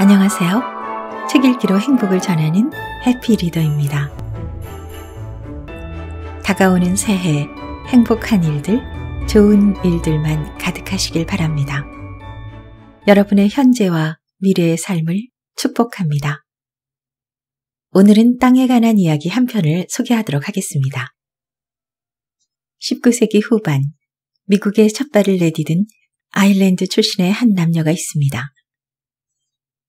안녕하세요. 책 읽기로 행복을 전하는 해피리더입니다. 다가오는 새해 행복한 일들, 좋은 일들만 가득하시길 바랍니다. 여러분의 현재와 미래의 삶을 축복합니다. 오늘은 땅에 관한 이야기 한 편을 소개하도록 하겠습니다. 19세기 후반, 미국에 첫 발을 내디딘 아일랜드 출신의 한 남녀가 있습니다.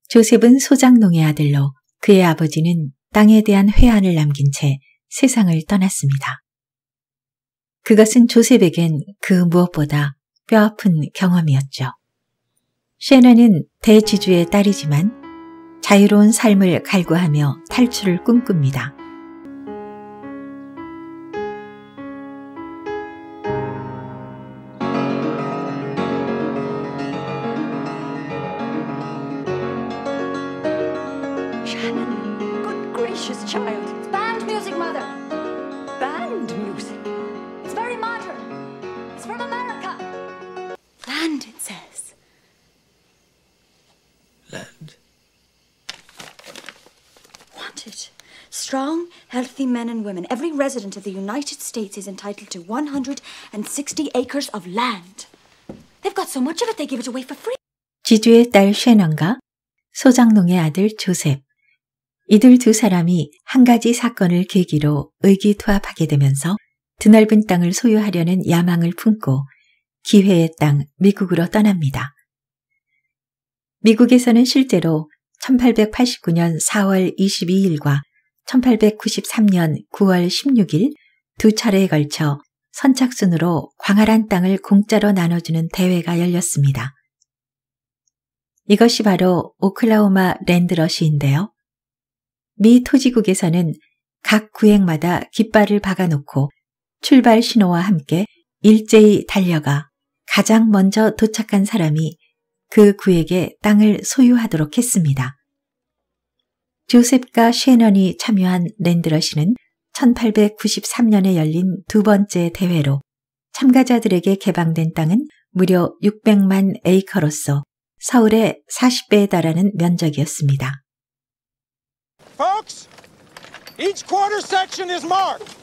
조셉은 소장농의 아들로 그의 아버지는 땅에 대한 회한을 남긴 채 세상을 떠났습니다. 그것은 조셉에겐 그 무엇보다 뼈아픈 경험이었죠. 셰너는 대지주의 딸이지만 자유로운 삶을 갈구하며 탈출을 꿈꿉니다. women, every resident of the United States is entitled to 160 acres of land. They've got so much of it they give it away for free. 지주의 딸 쉐넌과 소장농의 아들 조셉. 이들 두 사람이 한 가지 사건을 계기로 의기투합하게 되면서 드넓은 땅을 소유하려는 야망을 품고 기회의 땅 미국으로 떠납니다. 미국에서는 실제로 1889년 4월 22일과 1893년 9월 16일 두 차례에 걸쳐 선착순으로 광활한 땅을 공짜로 나눠주는 대회가 열렸습니다. 이것이 바로 오클라호마 랜드러시인데요. 미 토지국에서는 각 구역마다 깃발을 박아놓고 출발 신호와 함께 일제히 달려가 가장 먼저 도착한 사람이 그 구에게 땅을 소유하도록 했습니다. 조셉과 셰넌이 참여한 랜드러시는 1893년에 열린 두 번째 대회로 참가자들에게 개방된 땅은 무려 600만 에이커로서 서울의 40배에 달하는 면적이었습니다. Folks, each quarter section is marked.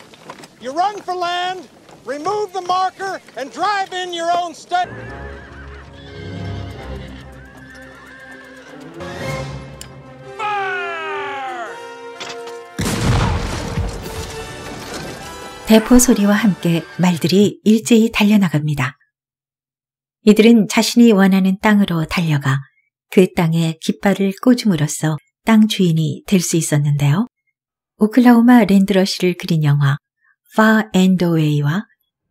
You run for land, remove the marker, and drive in your own state. 대포 소리와 함께 말들이 일제히 달려나갑니다. 이들은 자신이 원하는 땅으로 달려가 그 땅에 깃발을 꽂음으로써 땅 주인이 될 수 있었는데요. 오클라호마 랜드러시를 그린 영화 Far and Away와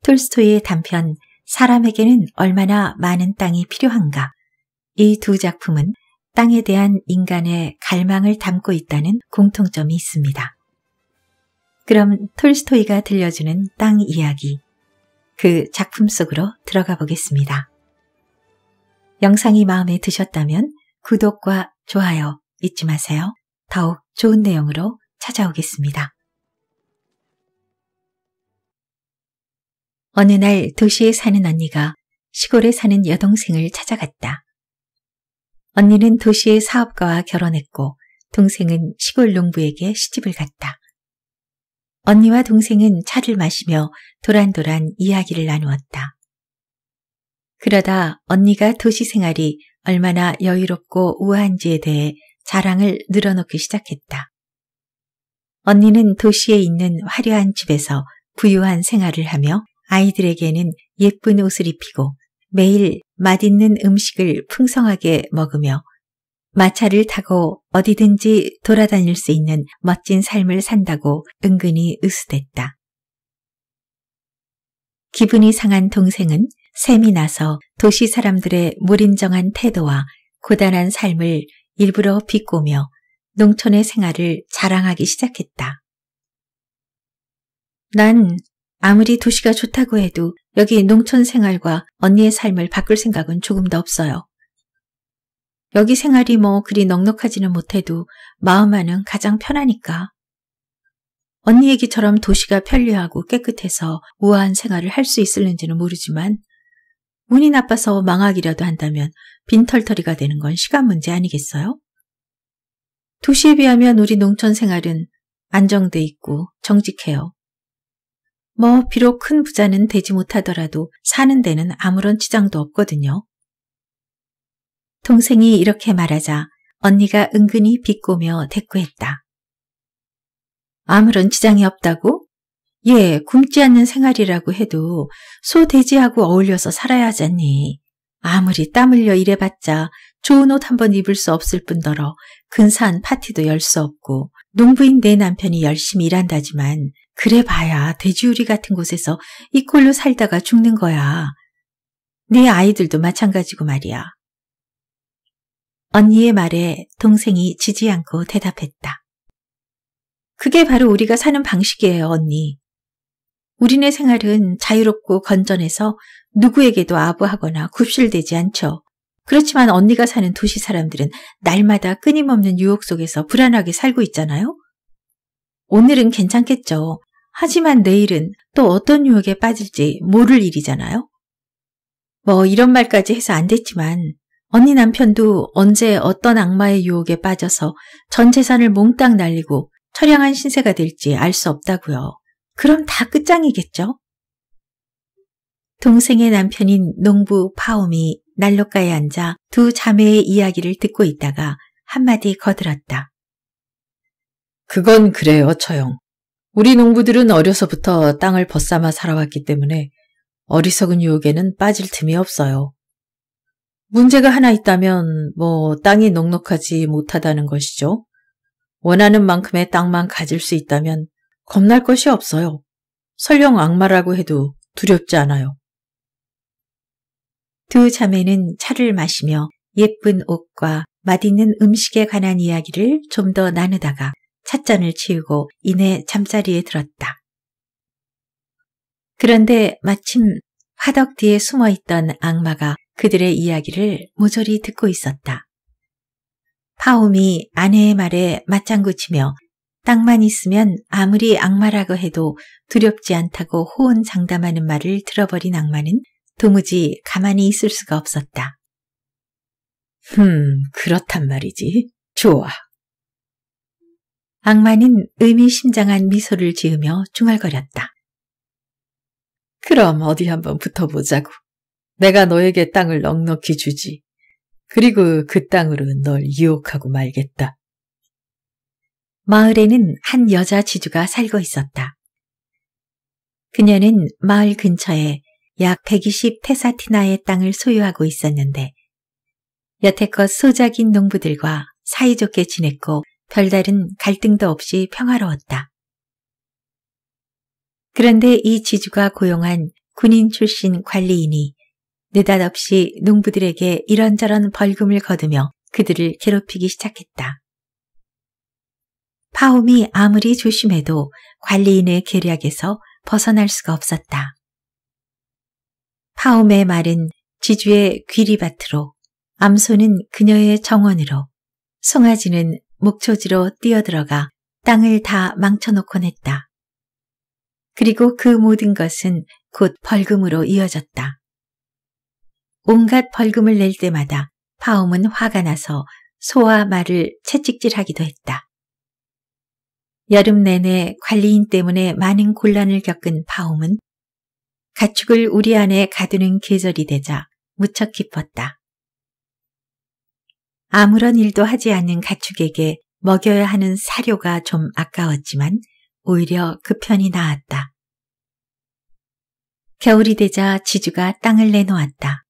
톨스토이의 단편 사람에게는 얼마나 많은 땅이 필요한가 이 두 작품은 땅에 대한 인간의 갈망을 담고 있다는 공통점이 있습니다. 그럼 톨스토이가 들려주는 땅 이야기, 그 작품 속으로 들어가 보겠습니다. 영상이 마음에 드셨다면 구독과 좋아요 잊지 마세요. 더욱 좋은 내용으로 찾아오겠습니다. 어느 날 도시에 사는 언니가 시골에 사는 여동생을 찾아갔다. 언니는 도시의 사업가와 결혼했고 동생은 시골 농부에게 시집을 갔다. 언니와 동생은 차를 마시며 도란도란 이야기를 나누었다. 그러다 언니가 도시 생활이 얼마나 여유롭고 우아한지에 대해 자랑을 늘어놓기 시작했다. 언니는 도시에 있는 화려한 집에서 부유한 생활을 하며 아이들에게는 예쁜 옷을 입히고 매일 맛있는 음식을 풍성하게 먹으며 마차를 타고 어디든지 돌아다닐 수 있는 멋진 삶을 산다고 은근히 으스댔다. 기분이 상한 동생은 샘이 나서 도시 사람들의 무린정한 태도와 고단한 삶을 일부러 비꼬며 농촌의 생활을 자랑하기 시작했다. 난 아무리 도시가 좋다고 해도 여기 농촌 생활과 언니의 삶을 바꿀 생각은 조금도 없어요. 여기 생활이 뭐 그리 넉넉하지는 못해도 마음만은 가장 편하니까. 언니 얘기처럼 도시가 편리하고 깨끗해서 우아한 생활을 할 수 있을는지는 모르지만 운이 나빠서 망하기라도 한다면 빈털터리가 되는 건 시간 문제 아니겠어요? 도시에 비하면 우리 농촌 생활은 안정돼 있고 정직해요. 뭐 비록 큰 부자는 되지 못하더라도 사는 데는 아무런 지장도 없거든요. 동생이 이렇게 말하자 언니가 은근히 비꼬며 대꾸했다. 아무런 지장이 없다고? 예, 굶지 않는 생활이라고 해도 소 돼지하고 어울려서 살아야 하잖니. 아무리 땀 흘려 일해봤자 좋은 옷 한 번 입을 수 없을 뿐더러 근사한 파티도 열 수 없고 농부인 내 남편이 열심히 일한다지만 그래 봐야 돼지우리 같은 곳에서 이꼴로 살다가 죽는 거야. 내 아이들도 마찬가지고 말이야. 언니의 말에 동생이 지지 않고 대답했다. 그게 바로 우리가 사는 방식이에요, 언니. 우리네 생활은 자유롭고 건전해서 누구에게도 아부하거나 굽실되지 않죠. 그렇지만 언니가 사는 도시 사람들은 날마다 끊임없는 유혹 속에서 불안하게 살고 있잖아요? 오늘은 괜찮겠죠. 하지만 내일은 또 어떤 유혹에 빠질지 모를 일이잖아요? 뭐 이런 말까지 해서 안 됐지만 언니 남편도 언제 어떤 악마의 유혹에 빠져서 전 재산을 몽땅 날리고 처량한 신세가 될지 알 수 없다고요. 그럼 다 끝장이겠죠? 동생의 남편인 농부 파옴이 난로가에 앉아 두 자매의 이야기를 듣고 있다가 한마디 거들었다. 그건 그래요, 처형. 우리 농부들은 어려서부터 땅을 벗삼아 살아왔기 때문에 어리석은 유혹에는 빠질 틈이 없어요. 문제가 하나 있다면 뭐 땅이 넉넉하지 못하다는 것이죠. 원하는 만큼의 땅만 가질 수 있다면 겁날 것이 없어요. 설령 악마라고 해도 두렵지 않아요. 두 자매는 차를 마시며 예쁜 옷과 맛있는 음식에 관한 이야기를 좀 더 나누다가 찻잔을 치우고 이내 잠자리에 들었다. 그런데 마침 화덕 뒤에 숨어 있던 악마가 그들의 이야기를 모조리 듣고 있었다. 파움이 아내의 말에 맞장구치며 땅만 있으면 아무리 악마라고 해도 두렵지 않다고 호언장담하는 말을 들어버린 악마는 도무지 가만히 있을 수가 없었다. 흠, 그렇단 말이지. 좋아. 악마는 의미심장한 미소를 지으며 중얼거렸다. 그럼 어디 한번 붙어보자고. 내가 너에게 땅을 넉넉히 주지. 그리고 그 땅으로 널 유혹하고 말겠다. 마을에는 한 여자 지주가 살고 있었다. 그녀는 마을 근처에 약 120 테사티나의 땅을 소유하고 있었는데 여태껏 소작인 농부들과 사이좋게 지냈고 별다른 갈등도 없이 평화로웠다. 그런데 이 지주가 고용한 군인 출신 관리인이 느닷없이 농부들에게 이런저런 벌금을 거두며 그들을 괴롭히기 시작했다. 파움이 아무리 조심해도 관리인의 계략에서 벗어날 수가 없었다. 파움의 말은 지주의 귀리밭으로, 암소는 그녀의 정원으로, 송아지는 목초지로 뛰어들어가 땅을 다 망쳐놓곤 했다. 그리고 그 모든 것은 곧 벌금으로 이어졌다. 온갖 벌금을 낼 때마다 파움은 화가 나서 소와 말을 채찍질하기도 했다. 여름 내내 관리인 때문에 많은 곤란을 겪은 파움은 가축을 우리 안에 가두는 계절이 되자 무척 기뻤다. 아무런 일도 하지 않는 가축에게 먹여야 하는 사료가 좀 아까웠지만 오히려 그 편이 나았다. 겨울이 되자 지주가 땅을 내놓았다.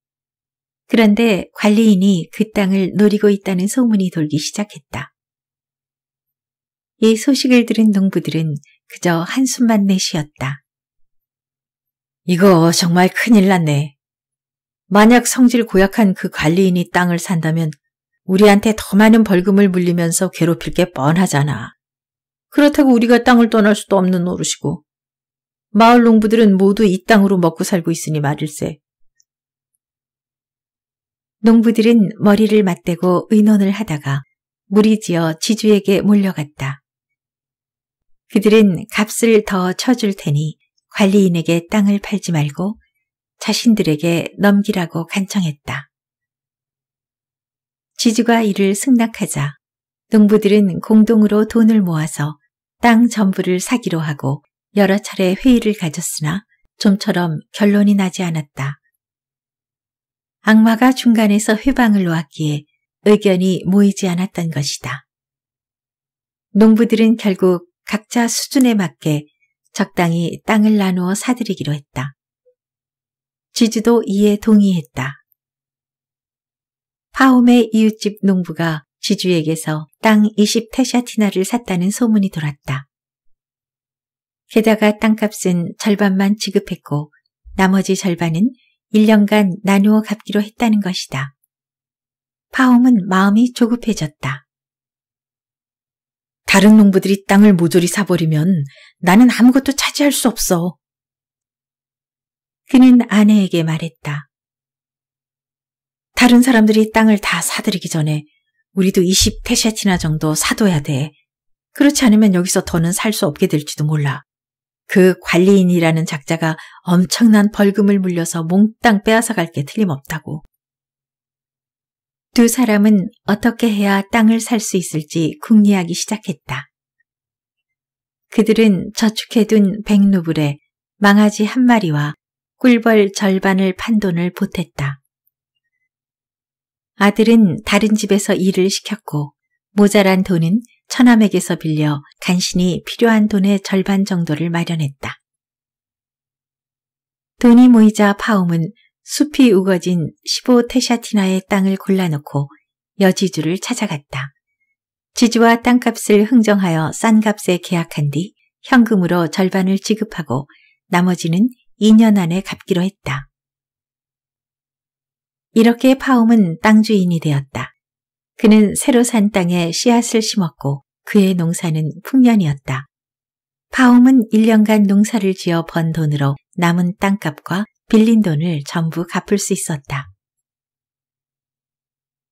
그런데 관리인이 그 땅을 노리고 있다는 소문이 돌기 시작했다. 이 소식을 들은 농부들은 그저 한숨만 내쉬었다. 이거 정말 큰일 났네. 만약 성질 고약한 그 관리인이 땅을 산다면 우리한테 더 많은 벌금을 물리면서 괴롭힐 게 뻔하잖아. 그렇다고 우리가 땅을 떠날 수도 없는 노릇이고 마을 농부들은 모두 이 땅으로 먹고 살고 있으니 말일세. 농부들은 머리를 맞대고 의논을 하다가 무리지어 지주에게 몰려갔다. 그들은 값을 더 쳐줄 테니 관리인에게 땅을 팔지 말고 자신들에게 넘기라고 간청했다. 지주가 이를 승낙하자 농부들은 공동으로 돈을 모아서 땅 전부를 사기로 하고 여러 차례 회의를 가졌으나 좀처럼 결론이 나지 않았다. 악마가 중간에서 회방을 놓았기에 의견이 모이지 않았던 것이다. 농부들은 결국 각자 수준에 맞게 적당히 땅을 나누어 사들이기로 했다. 지주도 이에 동의했다. 파홈의 이웃집 농부가 지주에게서 땅 20테샤티나를 샀다는 소문이 돌았다. 게다가 땅값은 절반만 지급했고 나머지 절반은 1년간 나누어 갚기로 했다는 것이다. 파홈은 마음이 조급해졌다. 다른 농부들이 땅을 모조리 사버리면 나는 아무것도 차지할 수 없어. 그는 아내에게 말했다. 다른 사람들이 땅을 다 사들이기 전에 우리도 20 테샤티나 정도 사둬야 돼. 그렇지 않으면 여기서 더는 살 수 없게 될지도 몰라. 그 관리인이라는 작자가 엄청난 벌금을 물려서 몽땅 빼앗아갈 게 틀림없다고. 두 사람은 어떻게 해야 땅을 살 수 있을지 궁리하기 시작했다. 그들은 저축해둔 백누블에 망아지 한 마리와 꿀벌 절반을 판 돈을 보탰다. 아들은 다른 집에서 일을 시켰고 모자란 돈은 천함에게서 빌려 간신히 필요한 돈의 절반 정도를 마련했다. 돈이 모이자 파움은 숲이 우거진 15테샤티나의 땅을 골라놓고 여지주를 찾아갔다. 지주와 땅값을 흥정하여 싼 값에 계약한 뒤 현금으로 절반을 지급하고 나머지는 2년 안에 갚기로 했다. 이렇게 파움은 땅주인이 되었다. 그는 새로 산 땅에 씨앗을 심었고 그의 농사는 풍년이었다. 파움은 1년간 농사를 지어 번 돈으로 남은 땅값과 빌린 돈을 전부 갚을 수 있었다.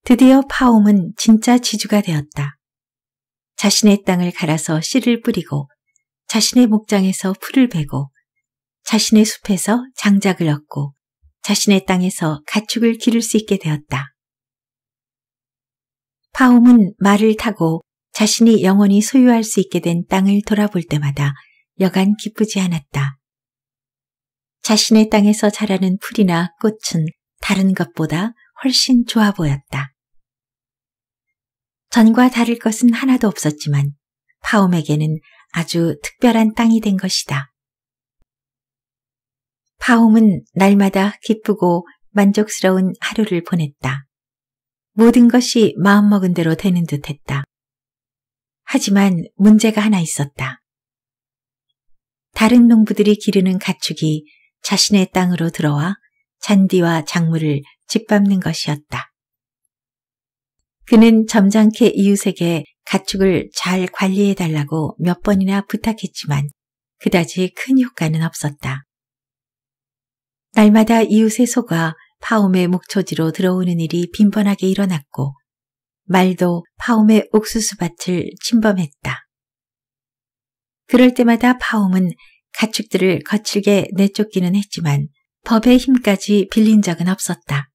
드디어 파움은 진짜 지주가 되었다. 자신의 땅을 갈아서 씨를 뿌리고 자신의 목장에서 풀을 베고 자신의 숲에서 장작을 얻고 자신의 땅에서 가축을 기를 수 있게 되었다. 파움은 말을 타고 자신이 영원히 소유할 수 있게 된 땅을 돌아볼 때마다 여간 기쁘지 않았다. 자신의 땅에서 자라는 풀이나 꽃은 다른 것보다 훨씬 좋아 보였다. 전과 다를 것은 하나도 없었지만 파움에게는 아주 특별한 땅이 된 것이다. 파움은 날마다 기쁘고 만족스러운 하루를 보냈다. 모든 것이 마음먹은 대로 되는 듯 했다. 하지만 문제가 하나 있었다. 다른 농부들이 기르는 가축이 자신의 땅으로 들어와 잔디와 작물을 짓밟는 것이었다. 그는 점잖게 이웃에게 가축을 잘 관리해달라고 몇 번이나 부탁했지만 그다지 큰 효과는 없었다. 날마다 이웃의 소가 파움의 목초지로 들어오는 일이 빈번하게 일어났고 말도 파움의 옥수수밭을 침범했다. 그럴 때마다 파움은 가축들을 거칠게 내쫓기는 했지만 법의 힘까지 빌린 적은 없었다.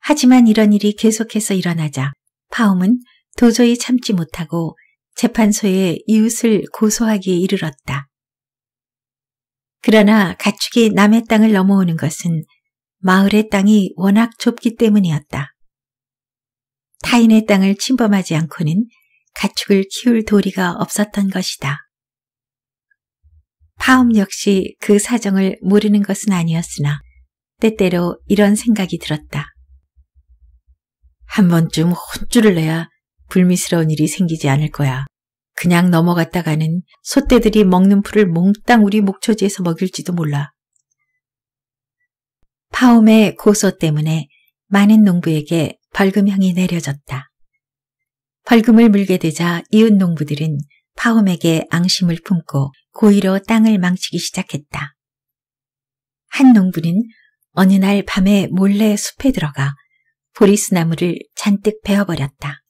하지만 이런 일이 계속해서 일어나자 파움은 도저히 참지 못하고 재판소에 이웃을 고소하기에 이르렀다. 그러나 가축이 남의 땅을 넘어오는 것은 마을의 땅이 워낙 좁기 때문이었다. 타인의 땅을 침범하지 않고는 가축을 키울 도리가 없었던 것이다. 파업 역시 그 사정을 모르는 것은 아니었으나 때때로 이런 생각이 들었다. 한 번쯤 혼쭐을 내야 불미스러운 일이 생기지 않을 거야. 그냥 넘어갔다가는 소떼들이 먹는 풀을 몽땅 우리 목초지에서 먹일지도 몰라. 파움의 고소 때문에 많은 농부에게 벌금 형이 내려졌다. 벌금을 물게 되자 이웃 농부들은 파움에게 앙심을 품고 고의로 땅을 망치기 시작했다. 한 농부는 어느 날 밤에 몰래 숲에 들어가 보리스 나무를 잔뜩 베어버렸다.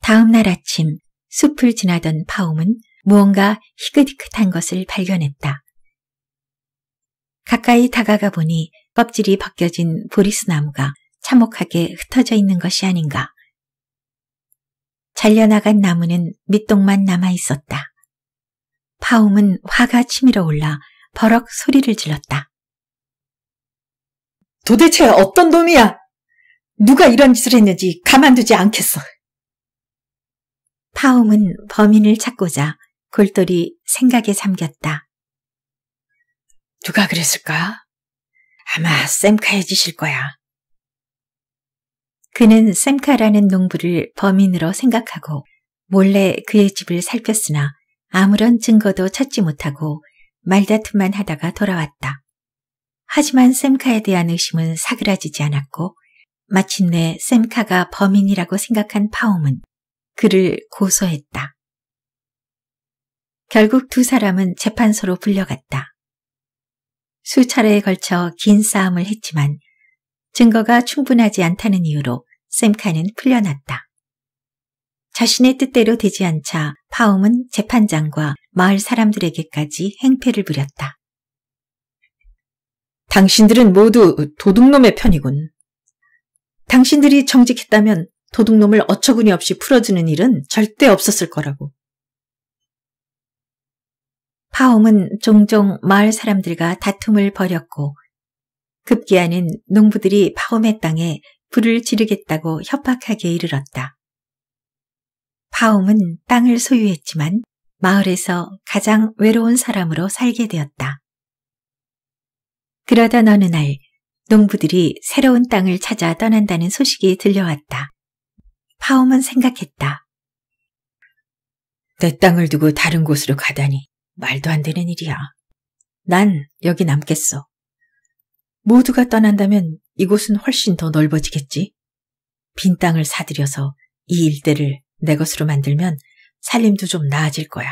다음 날 아침 숲을 지나던 파움은 무언가 희끗희끗한 것을 발견했다. 가까이 다가가 보니 껍질이 벗겨진 보리스 나무가 참혹하게 흩어져 있는 것이 아닌가. 잘려나간 나무는 밑동만 남아 있었다. 파움은 화가 치밀어 올라 버럭 소리를 질렀다. 도대체 어떤 놈이야? 누가 이런 짓을 했는지 가만두지 않겠어. 파움은 범인을 찾고자 골똘히 생각에 잠겼다. 누가 그랬을까? 아마 샘카해지실 거야. 그는 샘카라는 농부를 범인으로 생각하고 몰래 그의 집을 살폈으나 아무런 증거도 찾지 못하고 말다툼만 하다가 돌아왔다. 하지만 샘카에 대한 의심은 사그라지지 않았고 마침내 샘카가 범인이라고 생각한 파움은 그를 고소했다. 결국 두 사람은 재판소로 불려갔다. 수차례에 걸쳐 긴 싸움을 했지만 증거가 충분하지 않다는 이유로 샘카는 풀려났다. 자신의 뜻대로 되지 않자 파움은 재판장과 마을 사람들에게까지 행패를 부렸다. 당신들은 모두 도둑놈의 편이군. 당신들이 정직했다면 도둑놈을 어처구니 없이 풀어주는 일은 절대 없었을 거라고. 파움은 종종 마을 사람들과 다툼을 벌였고 급기야는 농부들이 파움의 땅에 불을 지르겠다고 협박하게 이르렀다. 파움은 땅을 소유했지만 마을에서 가장 외로운 사람으로 살게 되었다. 그러던 어느 날 농부들이 새로운 땅을 찾아 떠난다는 소식이 들려왔다. 파움은 생각했다. 내 땅을 두고 다른 곳으로 가다니 말도 안 되는 일이야. 난 여기 남겠소 모두가 떠난다면 이곳은 훨씬 더 넓어지겠지. 빈 땅을 사들여서 이 일대를 내 것으로 만들면 살림도 좀 나아질 거야.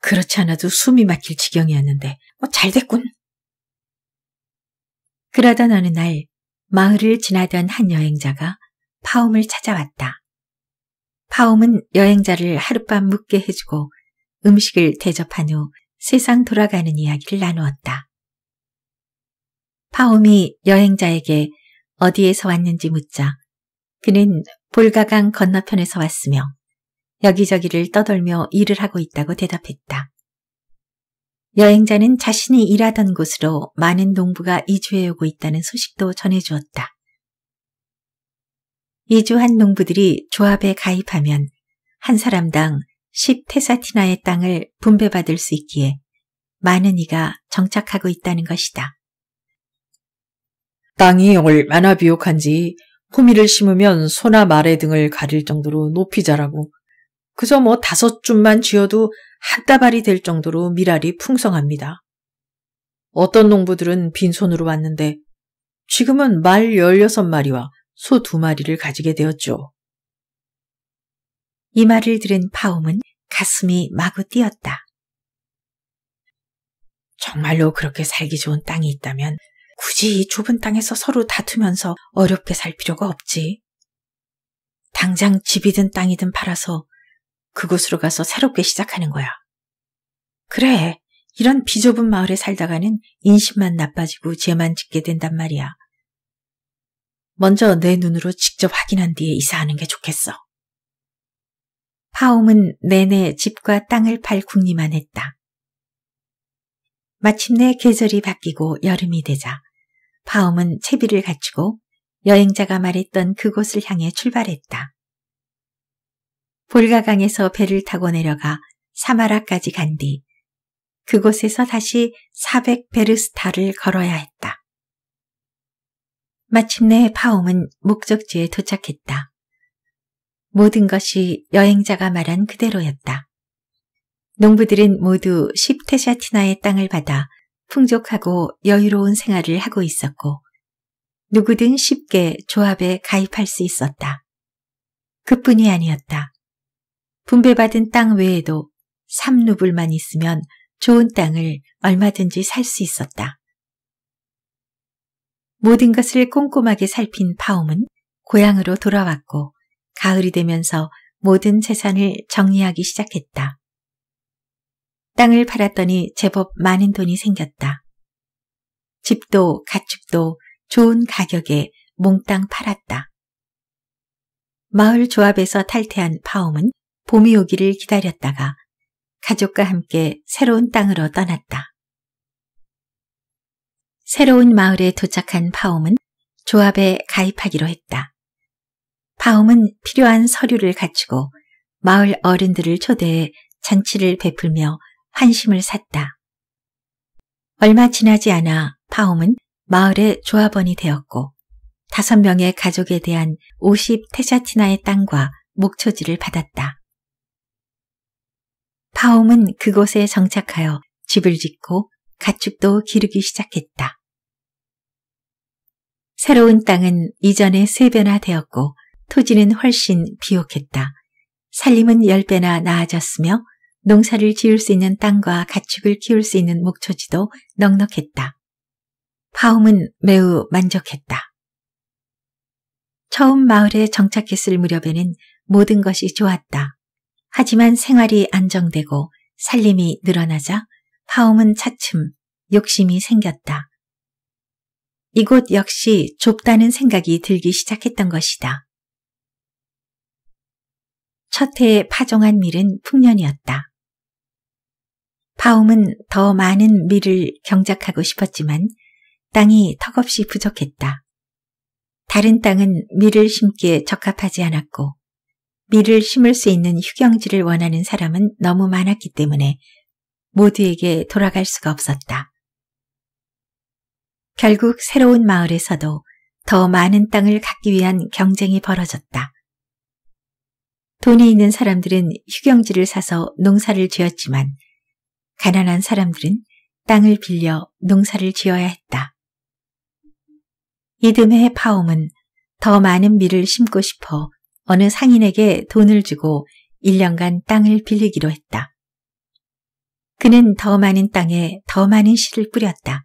그렇지 않아도 숨이 막힐 지경이었는데 뭐 잘 됐군. 그러던 어느 날 마을을 지나던 한 여행자가 파움을 찾아왔다. 파움은 여행자를 하룻밤 묵게 해주고 음식을 대접한 후 세상 돌아가는 이야기를 나누었다. 파움이 여행자에게 어디에서 왔는지 묻자 그는 볼가강 건너편에서 왔으며 여기저기를 떠돌며 일을 하고 있다고 대답했다. 여행자는 자신이 일하던 곳으로 많은 농부가 이주해오고 있다는 소식도 전해주었다. 이주한 농부들이 조합에 가입하면 한 사람당 10테사티나의 땅을 분배받을 수 있기에 많은 이가 정착하고 있다는 것이다. 땅이 얼마나 비옥한지 호미를 심으면 소나 말의 등을 가릴 정도로 높이 자라고 그저 뭐 다섯 줌만 쥐어도 한 따발이 될 정도로 미랄이 풍성합니다. 어떤 농부들은 빈손으로 왔는데 지금은 말 16마리와 소 2마리를 가지게 되었죠. 이 말을 들은 파움은 가슴이 마구 뛰었다. 정말로 그렇게 살기 좋은 땅이 있다면 굳이 이 좁은 땅에서 서로 다투면서 어렵게 살 필요가 없지. 당장 집이든 땅이든 팔아서 그곳으로 가서 새롭게 시작하는 거야. 그래, 이런 비좁은 마을에 살다가는 인심만 나빠지고 죄만 짓게 된단 말이야. 먼저 내 눈으로 직접 확인한 뒤에 이사하는 게 좋겠어. 파옴은 내내 집과 땅을 팔 궁리만 했다. 마침내 계절이 바뀌고 여름이 되자 파움은 채비를 갖추고 여행자가 말했던 그곳을 향해 출발했다. 볼가강에서 배를 타고 내려가 사마라까지 간 뒤 그곳에서 다시 400베르스타를 걸어야 했다. 마침내 파움은 목적지에 도착했다. 모든 것이 여행자가 말한 그대로였다. 농부들은 모두 십테샤티나의 땅을 받아 풍족하고 여유로운 생활을 하고 있었고 누구든 쉽게 조합에 가입할 수 있었다. 그뿐이 아니었다. 분배받은 땅 외에도 3루블만 있으면 좋은 땅을 얼마든지 살 수 있었다. 모든 것을 꼼꼼하게 살핀 파움은 고향으로 돌아왔고 가을이 되면서 모든 재산을 정리하기 시작했다. 땅을 팔았더니 제법 많은 돈이 생겼다. 집도 가축도 좋은 가격에 몽땅 팔았다. 마을 조합에서 탈퇴한 파움은 봄이 오기를 기다렸다가 가족과 함께 새로운 땅으로 떠났다. 새로운 마을에 도착한 파움은 조합에 가입하기로 했다. 파움은 필요한 서류를 갖추고 마을 어른들을 초대해 잔치를 베풀며 한심을 샀다. 얼마 지나지 않아 파홈은 마을의 조합원이 되었고 다섯 명의 가족에 대한 50 테샤티나의 땅과 목초지를 받았다. 파홈은 그곳에 정착하여 집을 짓고 가축도 기르기 시작했다. 새로운 땅은 이전에 세배나 되었고 토지는 훨씬 비옥했다. 살림은 열배나 나아졌으며 농사를 지을 수 있는 땅과 가축을 키울 수 있는 목초지도 넉넉했다. 파움은 매우 만족했다. 처음 마을에 정착했을 무렵에는 모든 것이 좋았다. 하지만 생활이 안정되고 살림이 늘어나자 파움은 차츰 욕심이 생겼다. 이곳 역시 좁다는 생각이 들기 시작했던 것이다. 첫 해에 파종한 밀은 풍년이었다. 파움은 더 많은 밀을 경작하고 싶었지만 땅이 턱없이 부족했다. 다른 땅은 밀을 심기에 적합하지 않았고 밀을 심을 수 있는 휴경지를 원하는 사람은 너무 많았기 때문에 모두에게 돌아갈 수가 없었다. 결국 새로운 마을에서도 더 많은 땅을 갖기 위한 경쟁이 벌어졌다. 돈이 있는 사람들은 휴경지를 사서 농사를 지었지만 가난한 사람들은 땅을 빌려 농사를 지어야 했다. 이듬해 파움은 더 많은 밀을 심고 싶어 어느 상인에게 돈을 주고 1년간 땅을 빌리기로 했다. 그는 더 많은 땅에 더 많은 씨를 뿌렸다.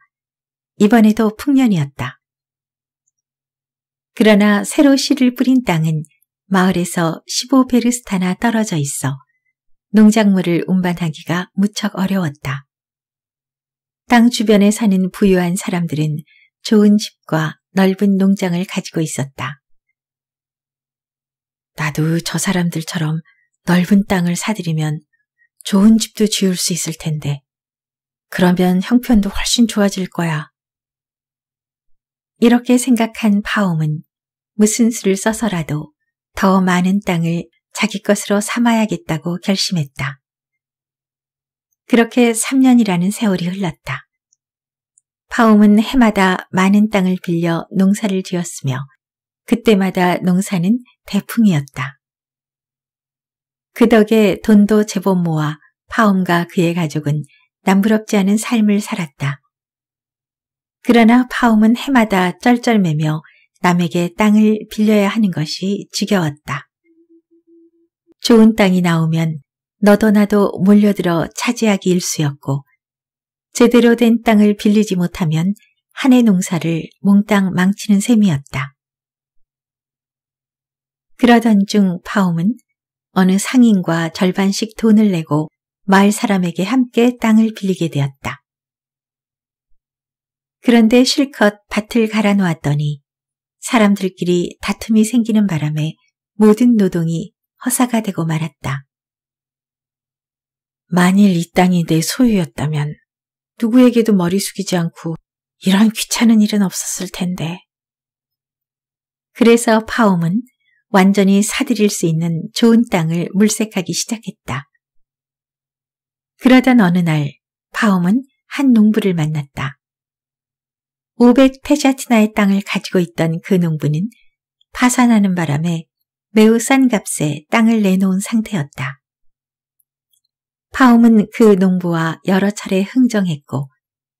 이번에도 풍년이었다. 그러나 새로 씨를 뿌린 땅은 마을에서 15베르스타나 떨어져 있어 농작물을 운반하기가 무척 어려웠다. 땅 주변에 사는 부유한 사람들은 좋은 집과 넓은 농장을 가지고 있었다. 나도 저 사람들처럼 넓은 땅을 사들이면 좋은 집도 지을 수 있을 텐데, 그러면 형편도 훨씬 좋아질 거야. 이렇게 생각한 파움은 무슨 수를 써서라도 더 많은 땅을 자기 것으로 삼아야겠다고 결심했다. 그렇게 3년이라는 세월이 흘렀다. 파움은 해마다 많은 땅을 빌려 농사를 지었으며 그때마다 농사는 대풍이었다. 그 덕에 돈도 제법 모아 파움과 그의 가족은 남부럽지 않은 삶을 살았다. 그러나 파움은 해마다 쩔쩔매며 남에게 땅을 빌려야 하는 것이 지겨웠다. 좋은 땅이 나오면 너도 나도 몰려들어 차지하기 일쑤였고 제대로 된 땅을 빌리지 못하면 한해 농사를 몽땅 망치는 셈이었다. 그러던 중 파움은 어느 상인과 절반씩 돈을 내고 마을 사람에게 함께 땅을 빌리게 되었다. 그런데 실컷 밭을 갈아 놓았더니 사람들끼리 다툼이 생기는 바람에 모든 노동이 허사가 되고 말았다. 만일 이 땅이 내 소유였다면 누구에게도 머리 숙이지 않고 이런 귀찮은 일은 없었을 텐데. 그래서 파움은 완전히 사들일 수 있는 좋은 땅을 물색하기 시작했다. 그러던 어느 날파움은한 농부를 만났다. 500 페자티나의 땅을 가지고 있던 그 농부는 파산하는 바람에 매우 싼 값에 땅을 내놓은 상태였다. 파움은 그 농부와 여러 차례 흥정했고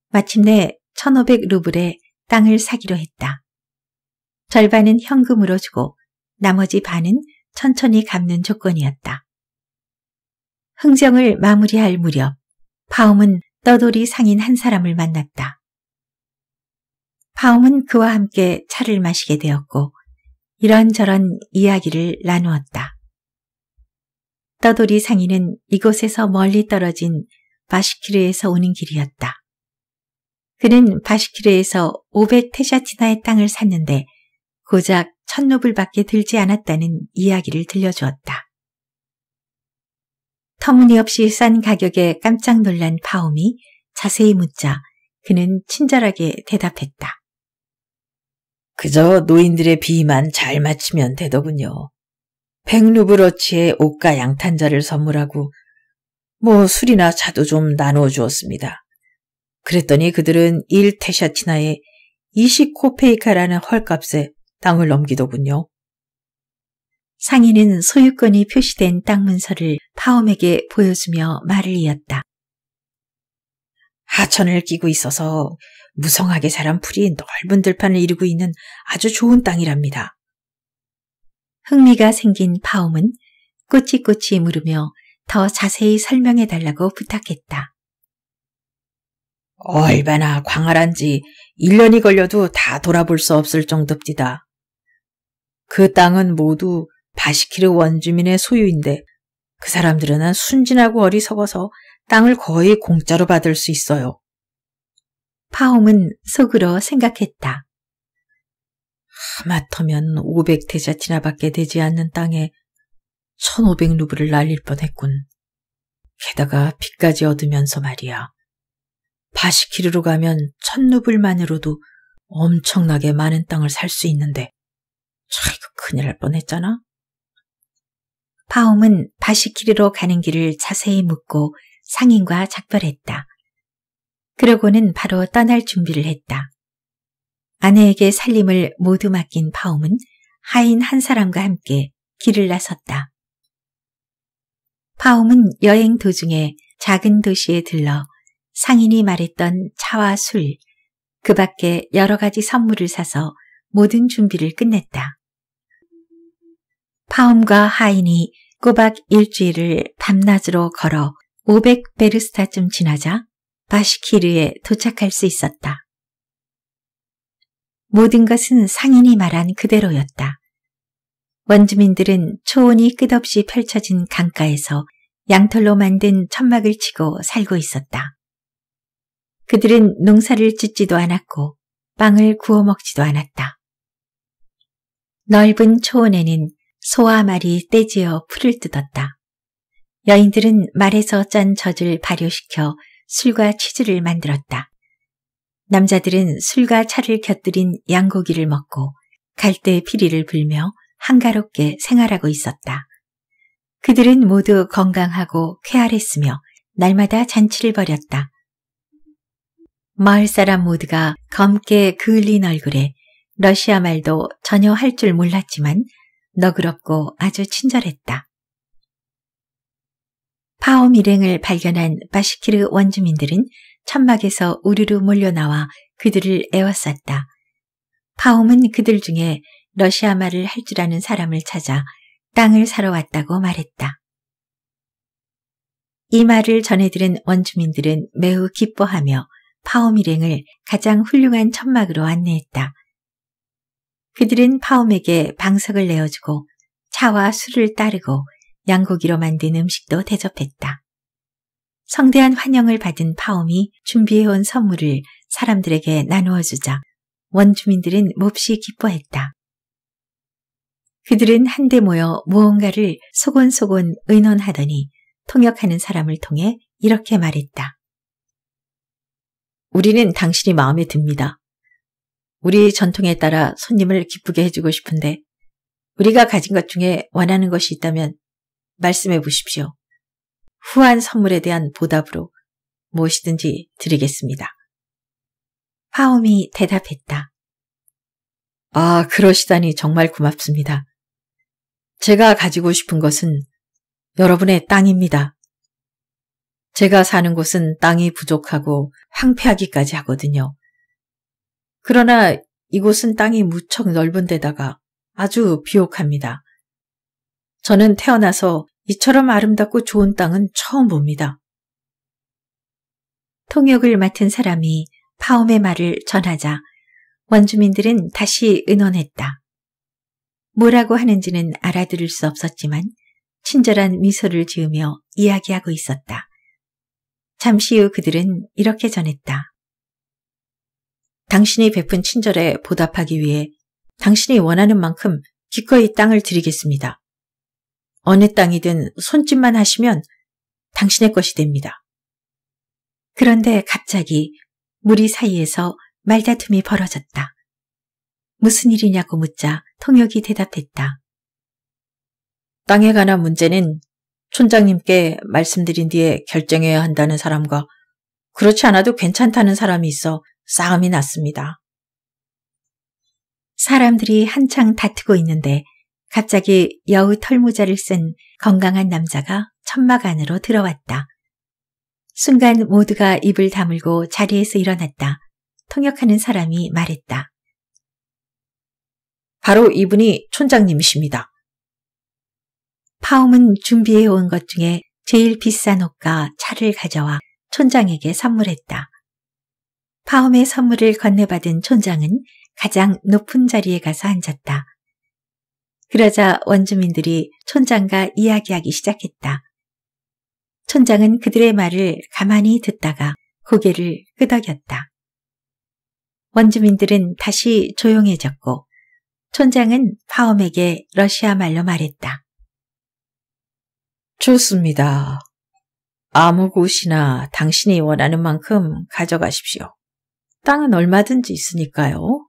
마침내 1500루블에 땅을 사기로 했다. 절반은 현금으로 주고 나머지 반은 천천히 갚는 조건이었다. 흥정을 마무리할 무렵 파움은 떠돌이 상인 한 사람을 만났다. 파움은 그와 함께 차를 마시게 되었고 이런저런 이야기를 나누었다. 떠돌이 상인은 이곳에서 멀리 떨어진 바시키르에서 오는 길이었다. 그는 바시키르에서 500테샤티나의 땅을 샀는데 고작 천노블밖에 들지 않았다는 이야기를 들려주었다. 터무니없이 싼 가격에 깜짝 놀란 파움이 자세히 묻자 그는 친절하게 대답했다. 그저 노인들의 비위만 잘 맞추면 되더군요. 백루브러치의 옷과 양탄자를 선물하고 뭐 술이나 차도 좀 나누어 주었습니다. 그랬더니 그들은 1테샤티나에 20코페이카라는 헐값에 땅을 넘기더군요. 상인은 소유권이 표시된 땅 문서를 파움에게 보여주며 말을 이었다. 하천을 끼고 있어서 무성하게 자란 풀이 넓은 들판을 이루고 있는 아주 좋은 땅이랍니다. 흥미가 생긴 파움은 꼬치꼬치 물으며 더 자세히 설명해 달라고 부탁했다. 얼마나 광활한지 1년이 걸려도 다 돌아볼 수 없을 정도입니다. 그 땅은 모두 바시키르 원주민의 소유인데 그 사람들은 순진하고 어리석어서 땅을 거의 공짜로 받을 수 있어요. 파홈은 속으로 생각했다. 하마터면 500대자티나밖에 되지 않는 땅에 1500루블을 날릴 뻔했군. 게다가 빚까지 얻으면서 말이야. 바시키르로 가면 1000루블만으로도 엄청나게 많은 땅을 살 수 있는데 차 이거 큰일 날 뻔했잖아. 파홈은 바시키르로 가는 길을 자세히 묻고 상인과 작별했다. 그러고는 바로 떠날 준비를 했다. 아내에게 살림을 모두 맡긴 파움은 하인 한 사람과 함께 길을 나섰다. 파움은 여행 도중에 작은 도시에 들러 상인이 말했던 차와 술, 그 밖에 여러 가지 선물을 사서 모든 준비를 끝냈다. 파움과 하인이 꼬박 일주일을 밤낮으로 걸어 500베르스타쯤 지나자 바시키르에 도착할 수 있었다. 모든 것은 상인이 말한 그대로였다. 원주민들은 초원이 끝없이 펼쳐진 강가에서 양털로 만든 천막을 치고 살고 있었다. 그들은 농사를 짓지도 않았고 빵을 구워 먹지도 않았다. 넓은 초원에는 소와 말이 떼지어 풀을 뜯었다. 여인들은 말에서 짠 젖을 발효시켜 술과 치즈를 만들었다. 남자들은 술과 차를 곁들인 양고기를 먹고 갈대 의 피리를 불며 한가롭게 생활하고 있었다. 그들은 모두 건강하고 쾌활했으며 날마다 잔치를 벌였다. 마을 사람 모두가 검게 그을린 얼굴에 러시아 말도 전혀 할 줄 몰랐지만 너그럽고 아주 친절했다. 파오 밀행을 발견한 바시키르 원주민들은 천막에서 우르르 몰려나와 그들을 애워쌌다. 파옴은 그들 중에 러시아 말을 할 줄 아는 사람을 찾아 땅을 사러 왔다고 말했다. 이 말을 전해들은 원주민들은 매우 기뻐하며 파옴일행을 가장 훌륭한 천막으로 안내했다. 그들은 파옴에게 방석을 내어주고 차와 술을 따르고 양고기로 만든 음식도 대접했다. 성대한 환영을 받은 파옴이 준비해온 선물을 사람들에게 나누어 주자 원주민들은 몹시 기뻐했다. 그들은 한데 모여 무언가를 소곤소곤 의논하더니 통역하는 사람을 통해 이렇게 말했다. 우리는 당신이 마음에 듭니다. 우리 전통에 따라 손님을 기쁘게 해주고 싶은데 우리가 가진 것 중에 원하는 것이 있다면 말씀해 보십시오. 후한 선물에 대한 보답으로 무엇이든지 드리겠습니다. 파움이 대답했다. 아, 그러시다니 정말 고맙습니다. 제가 가지고 싶은 것은 여러분의 땅입니다. 제가 사는 곳은 땅이 부족하고 황폐하기까지 하거든요. 그러나 이곳은 땅이 무척 넓은 데다가 아주 비옥합니다. 저는 태어나서 이처럼 아름답고 좋은 땅은 처음 봅니다. 통역을 맡은 사람이 파움의 말을 전하자 원주민들은 다시 은논했다 뭐라고 하는지는 알아들을 수 없었지만 친절한 미소를 지으며 이야기하고 있었다. 잠시 후 그들은 이렇게 전했다. 당신이 베푼 친절에 보답하기 위해 당신이 원하는 만큼 기꺼이 땅을 드리겠습니다. 어느 땅이든 손짓만 하시면 당신의 것이 됩니다. 그런데 갑자기 무리 사이에서 말다툼이 벌어졌다. 무슨 일이냐고 묻자 통역이 대답했다. 땅에 관한 문제는 촌장님께 말씀드린 뒤에 결정해야 한다는 사람과 그렇지 않아도 괜찮다는 사람이 있어 싸움이 났습니다. 사람들이 한창 다투고 있는데 갑자기 여우 털모자를 쓴 건강한 남자가 천막 안으로 들어왔다. 순간 모두가 입을 다물고 자리에서 일어났다. 통역하는 사람이 말했다. 바로 이분이 촌장님이십니다. 파움은 준비해온 것 중에 제일 비싼 옷과 차를 가져와 촌장에게 선물했다. 파움의 선물을 건네받은 촌장은 가장 높은 자리에 가서 앉았다. 그러자 원주민들이 촌장과 이야기하기 시작했다. 촌장은 그들의 말을 가만히 듣다가 고개를 끄덕였다. 원주민들은 다시 조용해졌고 촌장은 파엄에게 러시아 말로 말했다. 좋습니다. 아무 곳이나 당신이 원하는 만큼 가져가십시오. 땅은 얼마든지 있으니까요.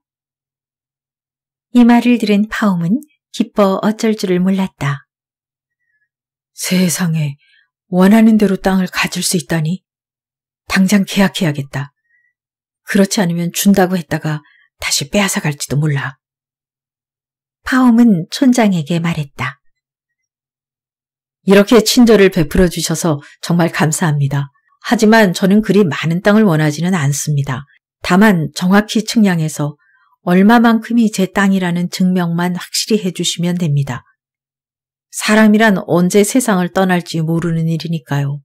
이 말을 들은 파움은 기뻐 어쩔 줄을 몰랐다. 세상에 원하는 대로 땅을 가질 수 있다니 당장 계약해야겠다. 그렇지 않으면 준다고 했다가 다시 빼앗아 갈지도 몰라. 파움은 촌장에게 말했다. 이렇게 친절을 베풀어 주셔서 정말 감사합니다. 하지만 저는 그리 많은 땅을 원하지는 않습니다. 다만 정확히 측량해서 얼마만큼이 제 땅이라는 증명만 확실히 해주시면 됩니다. 사람이란 언제 세상을 떠날지 모르는 일이니까요.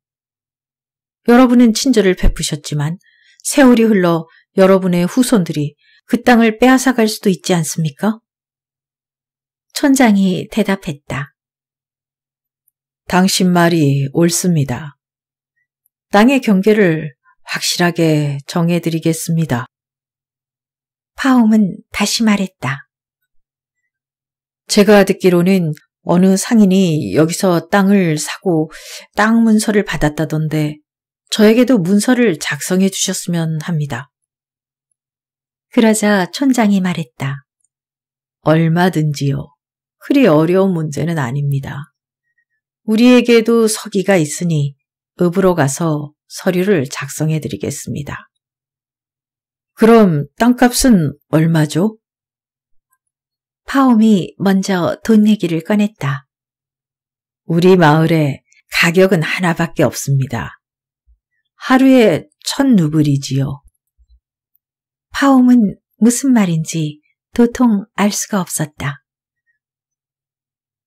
여러분은 친절을 베푸셨지만 세월이 흘러 여러분의 후손들이 그 땅을 빼앗아갈 수도 있지 않습니까? 천장이 대답했다. 당신 말이 옳습니다. 땅의 경계를 확실하게 정해드리겠습니다. 파움은 다시 말했다. 제가 듣기로는 어느 상인이 여기서 땅을 사고 땅 문서를 받았다던데 저에게도 문서를 작성해 주셨으면 합니다. 그러자 촌장이 말했다. 얼마든지요. 그리 어려운 문제는 아닙니다. 우리에게도 서기가 있으니 읍으로 가서 서류를 작성해 드리겠습니다. 그럼 땅값은 얼마죠? 파움이 먼저 돈 얘기를 꺼냈다. 우리 마을에 가격은 하나밖에 없습니다. 하루에 천누블이지요파움은 무슨 말인지 도통 알 수가 없었다.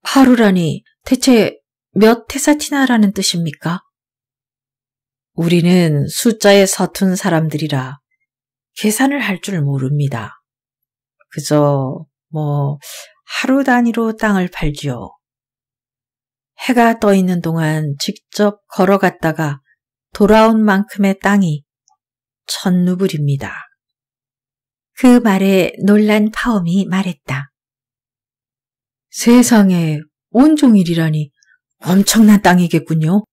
하루라니 대체 몇 테사티나라는 뜻입니까? 우리는 숫자에 서툰 사람들이라 계산을 할 줄 모릅니다. 그저 뭐 하루 단위로 땅을 팔지요. 해가 떠 있는 동안 직접 걸어갔다가 돌아온 만큼의 땅이 천 루블입니다. 그 말에 놀란 파엄이 말했다. 세상에 온종일이라니 엄청난 땅이겠군요.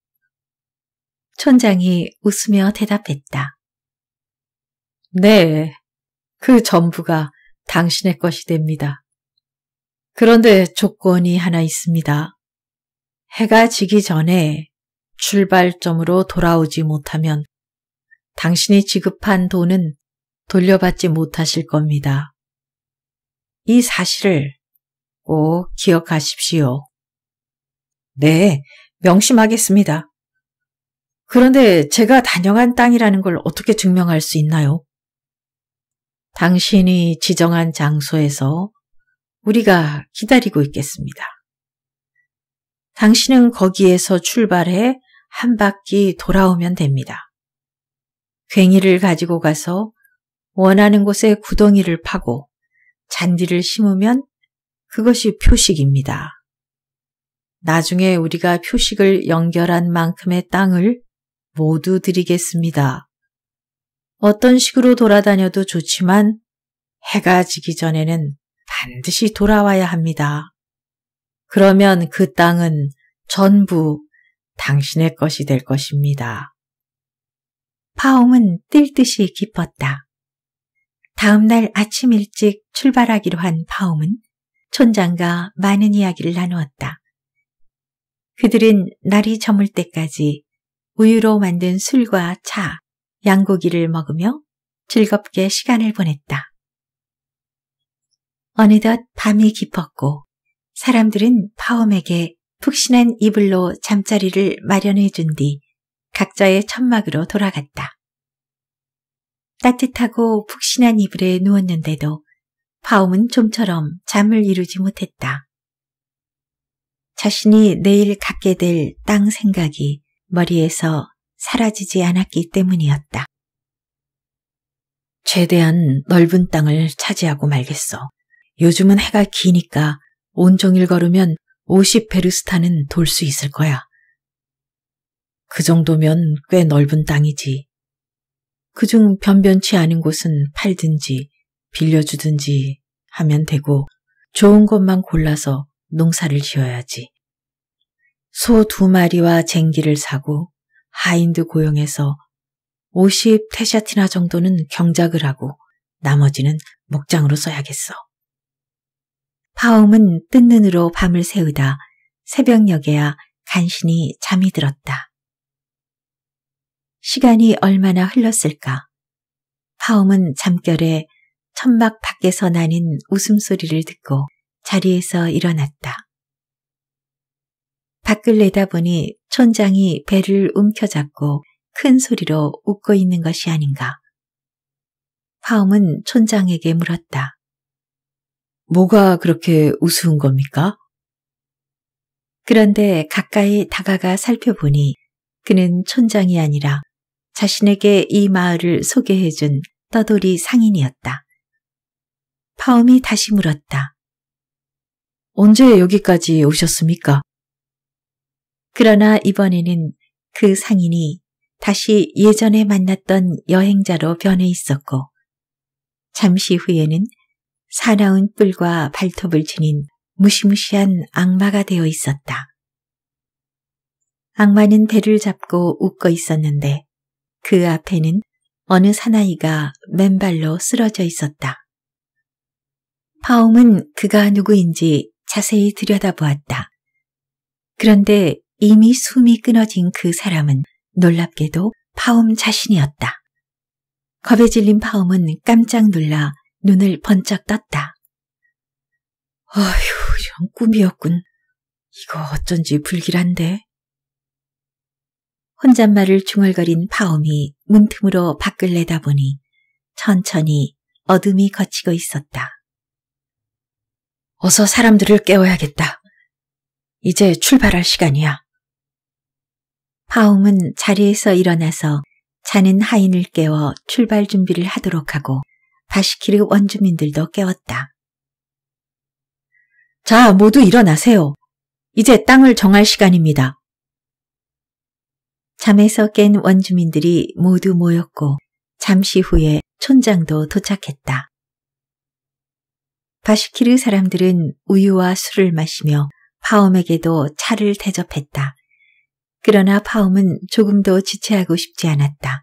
촌장이 웃으며 대답했다. 네. 그 전부가 당신의 것이 됩니다. 그런데 조건이 하나 있습니다. 해가 지기 전에 출발점으로 돌아오지 못하면 당신이 지급한 돈은 돌려받지 못하실 겁니다. 이 사실을 꼭 기억하십시오. 네, 명심하겠습니다. 그런데 제가 단영한 땅이라는 걸 어떻게 증명할 수 있나요? 당신이 지정한 장소에서 우리가 기다리고 있겠습니다. 당신은 거기에서 출발해 한 바퀴 돌아오면 됩니다. 괭이를 가지고 가서 원하는 곳에 구덩이를 파고 잔디를 심으면 그것이 표식입니다. 나중에 우리가 표식을 연결한 만큼의 땅을 모두 드리겠습니다. 어떤 식으로 돌아다녀도 좋지만 해가 지기 전에는 반드시 돌아와야 합니다. 그러면 그 땅은 전부 당신의 것이 될 것입니다. 파옹은 뛸 듯이 기뻤다. 다음 날 아침 일찍 출발하기로 한 파옹은 촌장과 많은 이야기를 나누었다. 그들은 날이 저물 때까지 우유로 만든 술과 차, 양고기를 먹으며 즐겁게 시간을 보냈다. 어느덧 밤이 깊었고 사람들은 파움에게 푹신한 이불로 잠자리를 마련해 준 뒤 각자의 천막으로 돌아갔다. 따뜻하고 푹신한 이불에 누웠는데도 파움은 좀처럼 잠을 이루지 못했다. 자신이 내일 갖게 될 땅 생각이 머리에서 사라지지 않았기 때문이었다. 최대한 넓은 땅을 차지하고 말겠어. 요즘은 해가 기니까 온종일 걸으면 50페르스타는 돌 수 있을 거야. 그 정도면 꽤 넓은 땅이지. 그중 변변치 않은 곳은 팔든지 빌려주든지 하면 되고 좋은 것만 골라서 농사를 지어야지. 소 두 마리와 쟁기를 사고 하인드 고용에서50 테샤티나 정도는 경작을 하고 나머지는 목장으로 써야겠어. 파움은 뜬 눈으로 밤을 새우다 새벽녘에야 간신히 잠이 들었다. 시간이 얼마나 흘렀을까. 파움은 잠결에 천막 밖에서 나는 웃음소리를 듣고 자리에서 일어났다. 밖을 내다보니 촌장이 배를 움켜잡고 큰 소리로 웃고 있는 것이 아닌가. 파움은 촌장에게 물었다. 뭐가 그렇게 우스운 겁니까? 그런데 가까이 다가가 살펴보니 그는 촌장이 아니라 자신에게 이 마을을 소개해준 떠돌이 상인이었다. 파움이 다시 물었다. 언제 여기까지 오셨습니까? 그러나 이번에는 그 상인이 다시 예전에 만났던 여행자로 변해 있었고 잠시 후에는 사나운 뿔과 발톱을 지닌 무시무시한 악마가 되어 있었다. 악마는 배를 잡고 웃고 있었는데 그 앞에는 어느 사나이가 맨발로 쓰러져 있었다. 파움은 그가 누구인지 자세히 들여다보았다. 그런데 이미 숨이 끊어진 그 사람은 놀랍게도 파움 자신이었다. 겁에 질린 파움은 깜짝 놀라 눈을 번쩍 떴다. 어휴, 이런 꿈이었군. 이거 어쩐지 불길한데. 혼잣말을 중얼거린 파움이 문틈으로 밖을 내다보니 천천히 어둠이 거치고 있었다. 어서 사람들을 깨워야겠다. 이제 출발할 시간이야. 파움은 자리에서 일어나서 자는 하인을 깨워 출발 준비를 하도록 하고 바시키르 원주민들도 깨웠다. 자, 모두 일어나세요. 이제 땅을 정할 시간입니다. 잠에서 깬 원주민들이 모두 모였고 잠시 후에 촌장도 도착했다. 바시키르 사람들은 우유와 술을 마시며 파움에게도 차를 대접했다. 그러나 파움은 조금도 지체하고 싶지 않았다.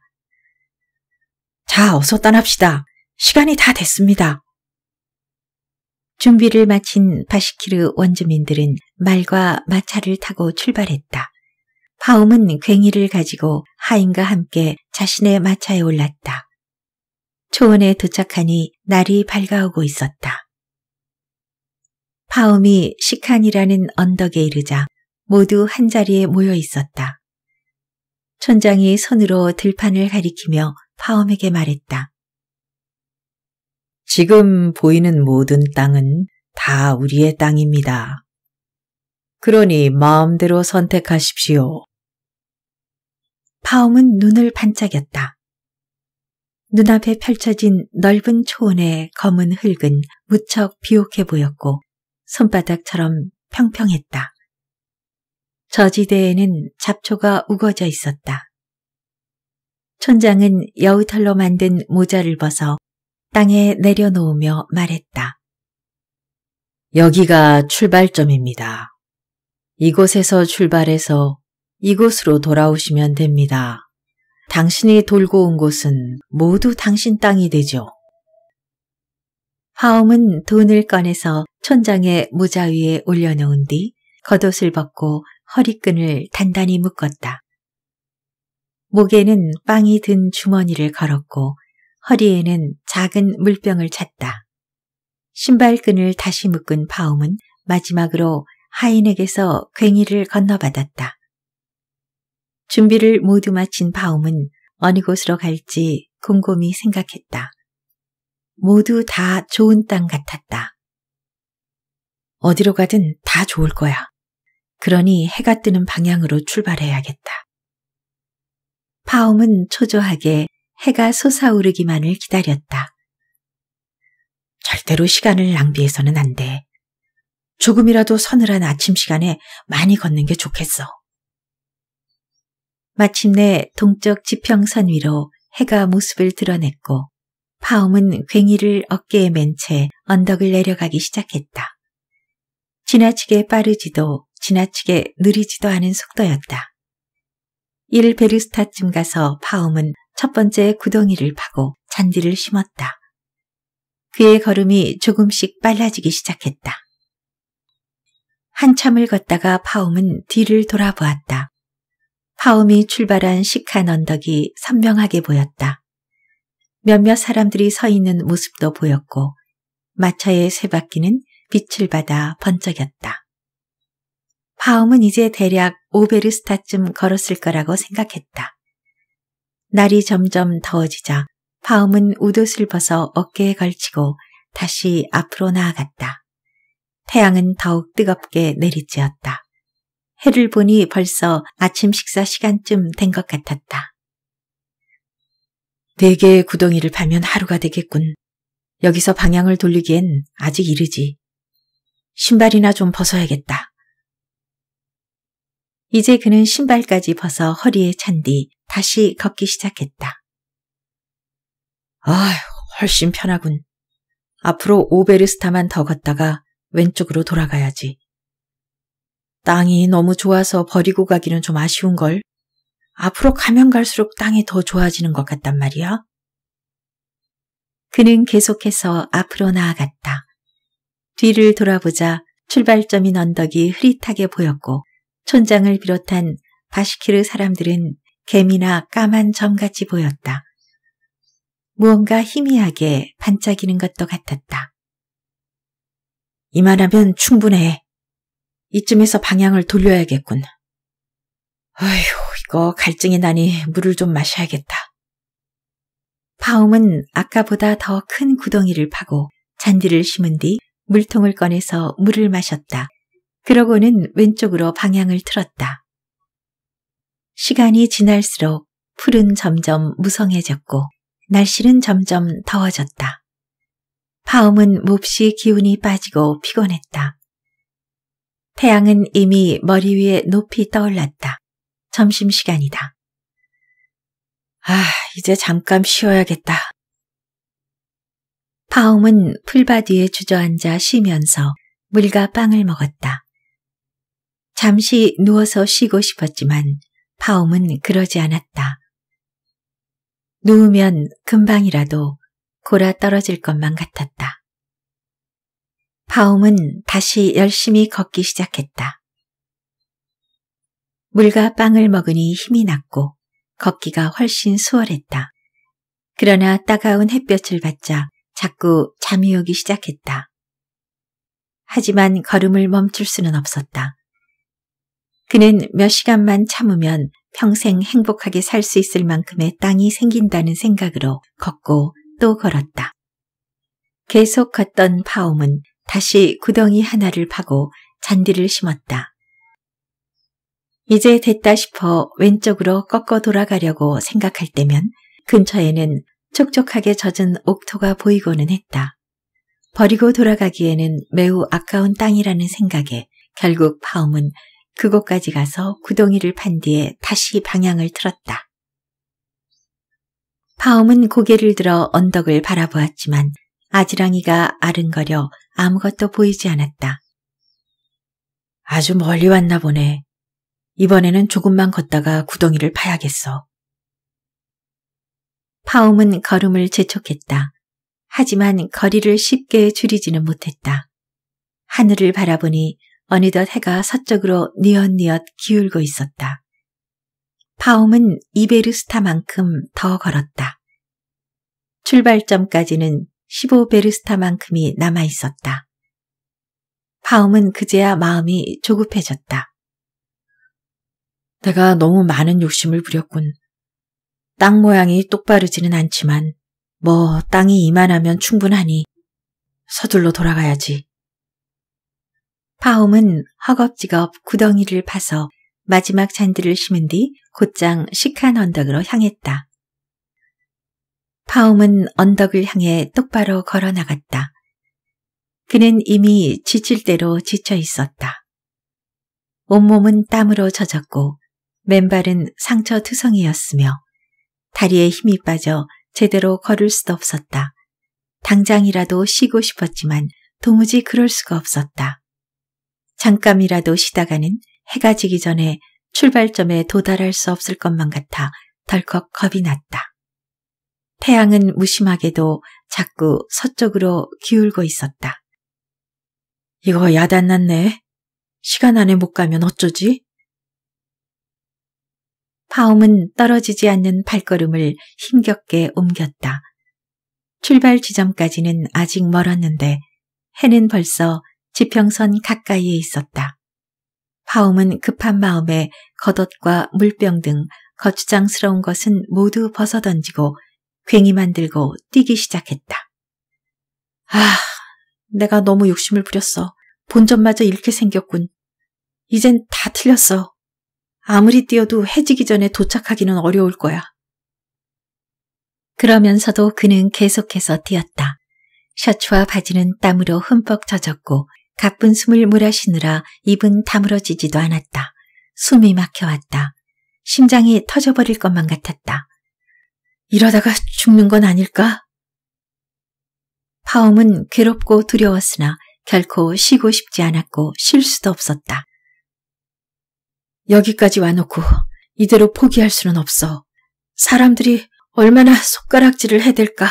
자, 어서 떠납시다. 시간이 다 됐습니다. 준비를 마친 바시키르 원주민들은 말과 마차를 타고 출발했다. 파움은 괭이를 가지고 하인과 함께 자신의 마차에 올랐다. 초원에 도착하니 날이 밝아오고 있었다. 파움이 시칸이라는 언덕에 이르자 모두 한자리에 모여 있었다. 천장이 손으로 들판을 가리키며 파엄에게 말했다. 지금 보이는 모든 땅은 다 우리의 땅입니다. 그러니 마음대로 선택하십시오. 파엄은 눈을 반짝였다. 눈앞에 펼쳐진 넓은 초원의 검은 흙은 무척 비옥해 보였고 손바닥처럼 평평했다. 저지대에는 잡초가 우거져 있었다. 촌장은 여우털로 만든 모자를 벗어 땅에 내려놓으며 말했다. 여기가 출발점입니다. 이곳에서 출발해서 이곳으로 돌아오시면 됩니다. 당신이 돌고 온 곳은 모두 당신 땅이 되죠. 화엄은 돈을 꺼내서 촌장의 모자 위에 올려놓은 뒤 겉옷을 벗고 허리끈을 단단히 묶었다. 목에는 빵이 든 주머니를 걸었고 허리에는 작은 물병을 찼다. 신발끈을 다시 묶은 파움은 마지막으로 하인에게서 괭이를 건너받았다. 준비를 모두 마친 파움은 어느 곳으로 갈지 곰곰이 생각했다. 모두 다 좋은 땅 같았다. 어디로 가든 다 좋을 거야. 그러니 해가 뜨는 방향으로 출발해야겠다. 파움은 초조하게 해가 솟아오르기만을 기다렸다. 절대로 시간을 낭비해서는 안 돼. 조금이라도 서늘한 아침 시간에 많이 걷는 게 좋겠어. 마침내 동쪽 지평선 위로 해가 모습을 드러냈고 파움은 괭이를 어깨에 맨 채 언덕을 내려가기 시작했다. 지나치게 빠르지도 지나치게 느리지도 않은 속도였다. 1베르스타쯤 가서 파움은 첫 번째 구덩이를 파고 잔디를 심었다. 그의 걸음이 조금씩 빨라지기 시작했다. 한참을 걷다가 파움은 뒤를 돌아보았다. 파움이 출발한 시한 언덕이 선명하게 보였다. 몇몇 사람들이 서 있는 모습도 보였고 마차의 쇠바퀴는 빛을 받아 번쩍였다. 화엄은 이제 대략 오베르스타쯤 걸었을 거라고 생각했다. 날이 점점 더워지자 파움은 우옷을 벗어 어깨에 걸치고 다시 앞으로 나아갔다. 태양은 더욱 뜨겁게 내리쬐었다. 해를 보니 벌써 아침 식사 시간쯤 된 것 같았다. 네 개의 구덩이를 파면 하루가 되겠군. 여기서 방향을 돌리기엔 아직 이르지. 신발이나 좀 벗어야겠다. 이제 그는 신발까지 벗어 허리에 찬 뒤 다시 걷기 시작했다. 아휴, 훨씬 편하군. 앞으로 오베르스타만 더 걷다가 왼쪽으로 돌아가야지. 땅이 너무 좋아서 버리고 가기는 좀 아쉬운걸. 앞으로 가면 갈수록 땅이 더 좋아지는 것 같단 말이야. 그는 계속해서 앞으로 나아갔다. 뒤를 돌아보자 출발점인 언덕이 흐릿하게 보였고 촌장을 비롯한 바시키르 사람들은 개미나 까만 점같이 보였다. 무언가 희미하게 반짝이는 것도 같았다. 이만하면 충분해. 이쯤에서 방향을 돌려야겠군. 어휴, 이거 갈증이 나니 물을 좀 마셔야겠다. 파움은 아까보다 더 큰 구덩이를 파고 잔디를 심은 뒤 물통을 꺼내서 물을 마셨다. 그러고는 왼쪽으로 방향을 틀었다. 시간이 지날수록 풀은 점점 무성해졌고 날씨는 점점 더워졌다. 파움은 몹시 기운이 빠지고 피곤했다. 태양은 이미 머리 위에 높이 떠올랐다. 점심시간이다. 아, 이제 잠깐 쉬어야겠다. 파움은 풀밭 위에 주저앉아 쉬면서 물과 빵을 먹었다. 잠시 누워서 쉬고 싶었지만 파움은 그러지 않았다. 누우면 금방이라도 골아 떨어질 것만 같았다. 파움은 다시 열심히 걷기 시작했다. 물과 빵을 먹으니 힘이 났고 걷기가 훨씬 수월했다. 그러나 따가운 햇볕을 받자 자꾸 잠이 오기 시작했다. 하지만 걸음을 멈출 수는 없었다. 그는 몇 시간만 참으면 평생 행복하게 살 수 있을 만큼의 땅이 생긴다는 생각으로 걷고 또 걸었다. 계속 걷던 파움은 다시 구덩이 하나를 파고 잔디를 심었다. 이제 됐다 싶어 왼쪽으로 꺾어 돌아가려고 생각할 때면 근처에는 촉촉하게 젖은 옥토가 보이고는 했다. 버리고 돌아가기에는 매우 아까운 땅이라는 생각에 결국 파움은 그곳까지 가서 구덩이를 판 뒤에 다시 방향을 틀었다. 파움은 고개를 들어 언덕을 바라보았지만 아지랑이가 아른거려 아무것도 보이지 않았다. 아주 멀리 왔나 보네. 이번에는 조금만 걷다가 구덩이를 파야겠어. 파움은 걸음을 재촉했다. 하지만 거리를 쉽게 줄이지는 못했다. 하늘을 바라보니 어느덧 해가 서쪽으로 니엇니엇 기울고 있었다. 파움은 이베르스타만큼 더 걸었다. 출발점까지는 15베르스타만큼이 남아 있었다. 파움은 그제야 마음이 조급해졌다. 내가 너무 많은 욕심을 부렸군. 땅 모양이 똑바르지는 않지만 뭐 땅이 이만하면 충분하니 서둘러 돌아가야지. 파홈은 허겁지겁 구덩이를 파서 마지막 잔들을 심은 뒤 곧장 시한 언덕으로 향했다. 파움은 언덕을 향해 똑바로 걸어 나갔다. 그는 이미 지칠 대로 지쳐 있었다. 온몸은 땀으로 젖었고 맨발은 상처투성이였으며 다리에 힘이 빠져 제대로 걸을 수도 없었다. 당장이라도 쉬고 싶었지만 도무지 그럴 수가 없었다. 잠깐이라도 쉬다가는 해가 지기 전에 출발점에 도달할 수 없을 것만 같아 덜컥 겁이 났다. 태양은 무심하게도 자꾸 서쪽으로 기울고 있었다. 이거 야단났네. 시간 안에 못 가면 어쩌지? 파움은 떨어지지 않는 발걸음을 힘겹게 옮겼다. 출발 지점까지는 아직 멀었는데 해는 벌써 지평선 가까이에 있었다. 화음은 급한 마음에 겉옷과 물병 등 거추장스러운 것은 모두 벗어던지고 괭이 만들고 뛰기 시작했다. 아, 내가 너무 욕심을 부렸어. 본전마저 잃게 생겼군. 이젠 다 틀렸어. 아무리 뛰어도 해지기 전에 도착하기는 어려울 거야. 그러면서도 그는 계속해서 뛰었다. 셔츠와 바지는 땀으로 흠뻑 젖었고 가쁜 숨을 몰아쉬느라 입은 다물어지지도 않았다. 숨이 막혀왔다. 심장이 터져버릴 것만 같았다. 이러다가 죽는 건 아닐까? 파움은 괴롭고 두려웠으나 결코 쉬고 싶지 않았고 쉴 수도 없었다. 여기까지 와놓고 이대로 포기할 수는 없어. 사람들이 얼마나 손가락질을 해댈까?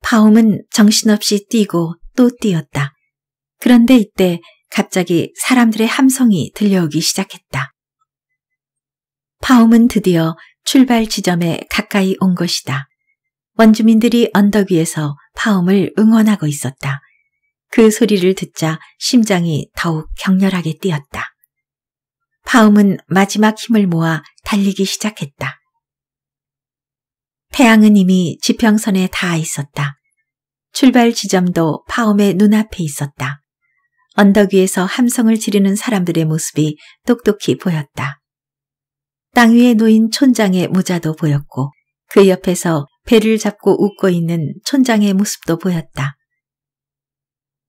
파움은 정신없이 뛰고 또 뛰었다. 그런데 이때 갑자기 사람들의 함성이 들려오기 시작했다. 파움은 드디어 출발 지점에 가까이 온 것이다. 원주민들이 언덕 위에서 파움을 응원하고 있었다. 그 소리를 듣자 심장이 더욱 격렬하게 뛰었다. 파움은 마지막 힘을 모아 달리기 시작했다. 태양은 이미 지평선에 닿아 있었다. 출발 지점도 파움의 눈앞에 있었다. 언덕 위에서 함성을 지르는 사람들의 모습이 똑똑히 보였다. 땅 위에 놓인 촌장의 모자도 보였고 그 옆에서 배를 잡고 웃고 있는 촌장의 모습도 보였다.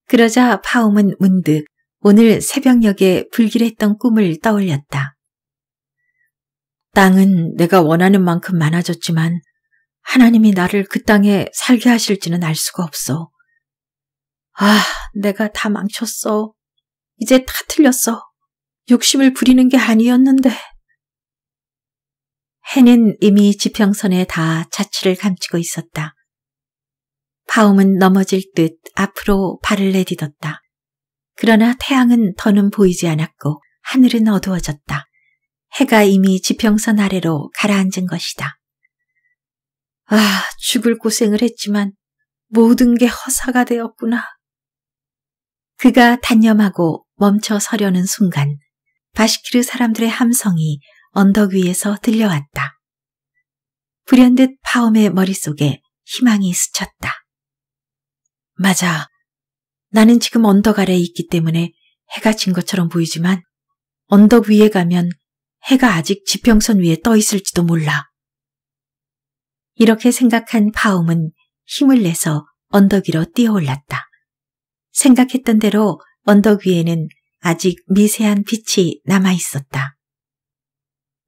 그러자 파움은 문득 오늘 새벽녘에 불길했던 꿈을 떠올렸다. 땅은 내가 원하는 만큼 많아졌지만 하나님이 나를 그 땅에 살게 하실지는 알 수가 없어. 아, 내가 다 망쳤어. 이제 다 틀렸어. 욕심을 부리는 게 아니었는데. 해는 이미 지평선에 다 자취를 감추고 있었다. 파움은 넘어질 듯 앞으로 발을 내딛었다. 그러나 태양은 더는 보이지 않았고 하늘은 어두워졌다. 해가 이미 지평선 아래로 가라앉은 것이다. 아, 죽을 고생을 했지만 모든 게 허사가 되었구나. 그가 단념하고 멈춰 서려는 순간 바시키르 사람들의 함성이 언덕 위에서 들려왔다. 불현듯 파움의 머릿속에 희망이 스쳤다. 맞아. 나는 지금 언덕 아래에 있기 때문에 해가 진 것처럼 보이지만 언덕 위에 가면 해가 아직 지평선 위에 떠 있을지도 몰라. 이렇게 생각한 파움은 힘을 내서 언덕 위로 뛰어올랐다. 생각했던 대로 언덕 위에는 아직 미세한 빛이 남아있었다.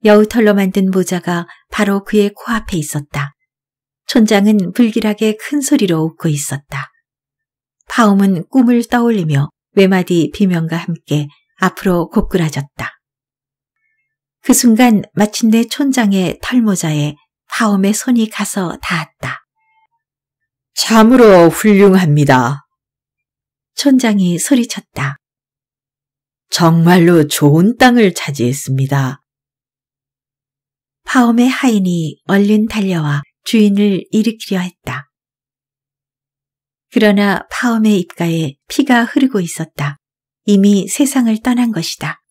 여우털로 만든 모자가 바로 그의 코앞에 있었다. 촌장은 불길하게 큰 소리로 웃고 있었다. 파움은 꿈을 떠올리며 외마디 비명과 함께 앞으로 고꾸라졌다. 그 순간 마침내 촌장의 털모자에 파움의 손이 가서 닿았다. 참으로 훌륭합니다. 촌장이 소리쳤다. 정말로 좋은 땅을 차지했습니다. 파움의 하인이 얼른 달려와 주인을 일으키려 했다. 그러나 파움의 입가에 피가 흐르고 있었다. 이미 세상을 떠난 것이다.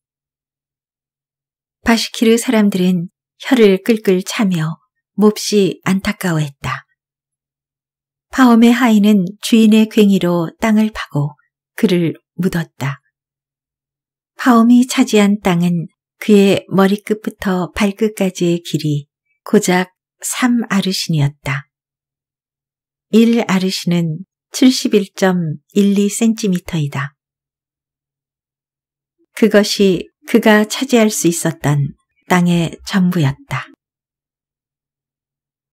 바시키르 사람들은 혀를 끌끌 차며 몹시 안타까워했다. 파엄의 하인은 주인의 괭이로 땅을 파고 그를 묻었다. 파엄이 차지한 땅은 그의 머리끝부터 발끝까지의 길이 고작 3아르신이었다. 1아르신은 71.12cm이다. 그것이 그가 차지할 수 있었던 땅의 전부였다.